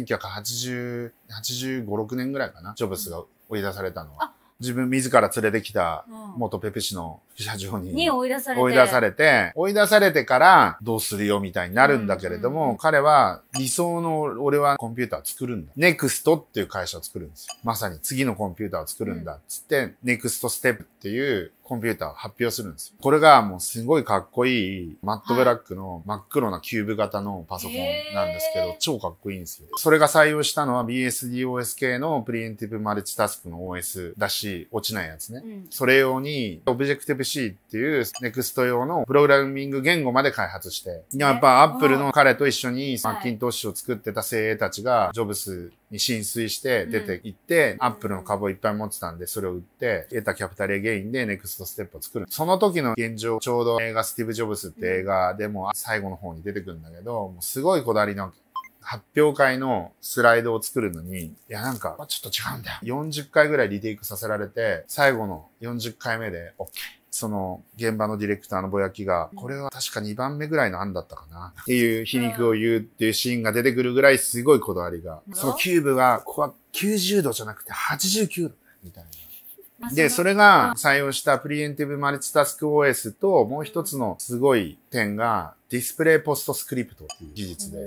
1985、6年ぐらいかな、ジョブスが追い出されたのは。自分自ら連れてきた元ペプシの社長に、追い出されて、追い出されて、からどうするよみたいになるんだけれども、彼は理想の俺はコンピューター作るんだ。ネクストっていう会社を作るんですよ。まさに次のコンピューターを作るんだ。つって、ネクストステップっていうコンピューター発表するんですよ。これがもうすごいかっこいいマットブラックの真っ黒なキューブ型のパソコンなんですけど、超かっこいいんですよ。それが採用したのは BSDOS 系のプリエンティブマルチタスクの OS だし、落ちないやつね。うん、それ用に Objective-C っていう NEXT 用のプログラミング言語まで開発して、やっぱ Apple の彼と一緒にマッキントッシュを作ってた精鋭たちがジョブスに浸水して出て行って、アップルの株をいっぱい持ってたんで、それを売って、得たキャピタルゲインでネクストステップを作る。その時の現状、ちょうど映画スティーブ・ジョブスって映画でも最後の方に出てくるんだけど、もうすごいこだわりの発表会のスライドを作るのに、いやなんか、ちょっと違うんだよ。40回ぐらいリテイクさせられて、最後の40回目で OK。その現場のディレクターのぼやきが、これは確か2番目ぐらいの案だったかなっていう皮肉を言うっていうシーンが出てくるぐらいすごいこだわりが。そのキューブは、ここは90度じゃなくて89度みたいな。で、それが採用したプリエンティブマルチタスク OS と、もう一つのすごい点が、ディスプレイポストスクリプトっていう技術で、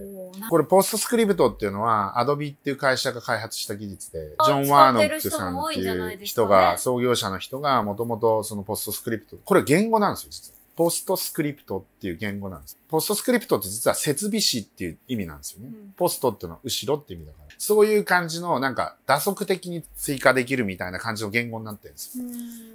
これポストスクリプトっていうのは Adobe っていう会社が開発した技術で、ジョン・ワーノックさんっていう人が、創業者の人がもともとそのポストスクリプト、これ言語なんですよ、実は。ポストスクリプトっていう言語なんです。ポストスクリプトって実は設備詞っていう意味なんですよね。うん、ポストっていうのは後ろって意味だから。そういう感じのなんか打足的に追加できるみたいな感じの言語になってるんですよ。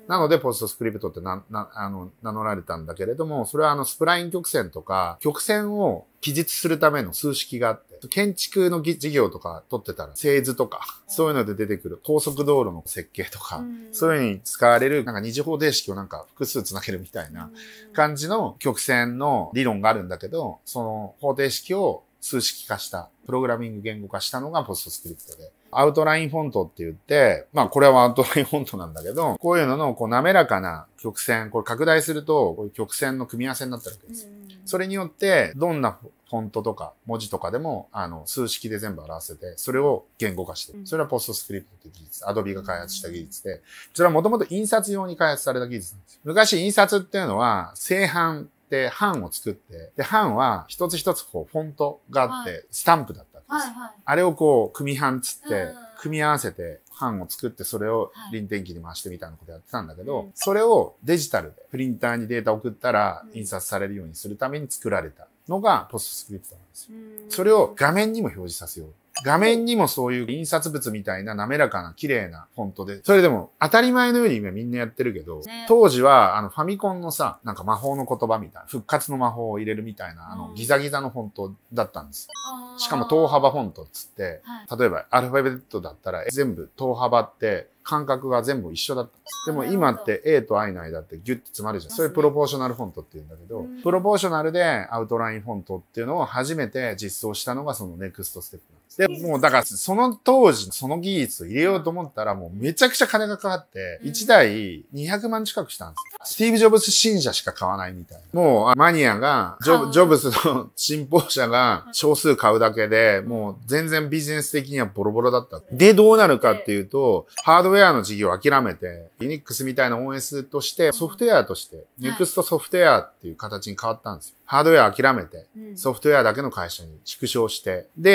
なのでポストスクリプトってな、な、あの、名乗られたんだけれども、それはあのスプライン曲線とか曲線を記述するための数式があって、と、建築の事業とか取ってたら、製図とか、そういうので出てくる高速道路の設計とか、そういうのに使われる、なんか二次方程式をなんか複数繋げるみたいな感じの曲線の理論があるんだけど、その方程式を数式化した、プログラミング言語化したのがポストスクリプトで。アウトラインフォントって言って、まあこれはアウトラインフォントなんだけど、こういうののこう滑らかな曲線、これ拡大すると、こういう曲線の組み合わせになってるわけです。それによって、どんなフォントとか文字とかでも、あの、数式で全部表せて、それを言語化してる。それはポストスクリプトって技術、アドビが開発した技術で、それはもともと印刷用に開発された技術なんです。昔印刷っていうのは、正版で版を作って、で、版は一つ一つこう、フォントがあって、スタンプだったんです。あれをこう、組版つって、組み合わせて版を作ってそれを臨転機に回してみたいなことやってたんだけど、はい、それをデジタルでプリンターにデータ送ったら印刷されるようにするために作られたのがポストスクリプトなんですよ。それを画面にも表示させよう。画面にもそういう印刷物みたいな滑らかな綺麗なフォントで、それでも当たり前のように今みんなやってるけど、当時はあのファミコンのさ、なんか魔法の言葉みたいな、復活の魔法を入れるみたいな、あのギザギザのフォントだったんです。しかも等幅フォントっつって、例えばアルファベットだったら全部等幅って感覚が全部一緒だったんです。でも今って A と I の間ってギュッて詰まるじゃん。そういうプロポーショナルフォントって言うんだけど、プロポーショナルでアウトラインフォントっていうのを初めて実装したのがそのネクストステップなんです。で、もうだからその当時その技術を入れようと思ったらもうめちゃくちゃ金がかかって、1台200万近くしたんですスティーブ・ジョブズ信者しか買わないみたいな。もう、マニアが、ジョジョブズの信奉者が少数買うだけで、もう全然ビジネス的にはボロボロだった。で、どうなるかっていうと、ハードウェアの事業を諦めて、ユニックスみたいな OS として、ソフトウェアとして、ネクストソフトウェアっていう形に変わったんですよ。ハードウェア諦めて、ソフトウェアだけの会社に縮小して、で、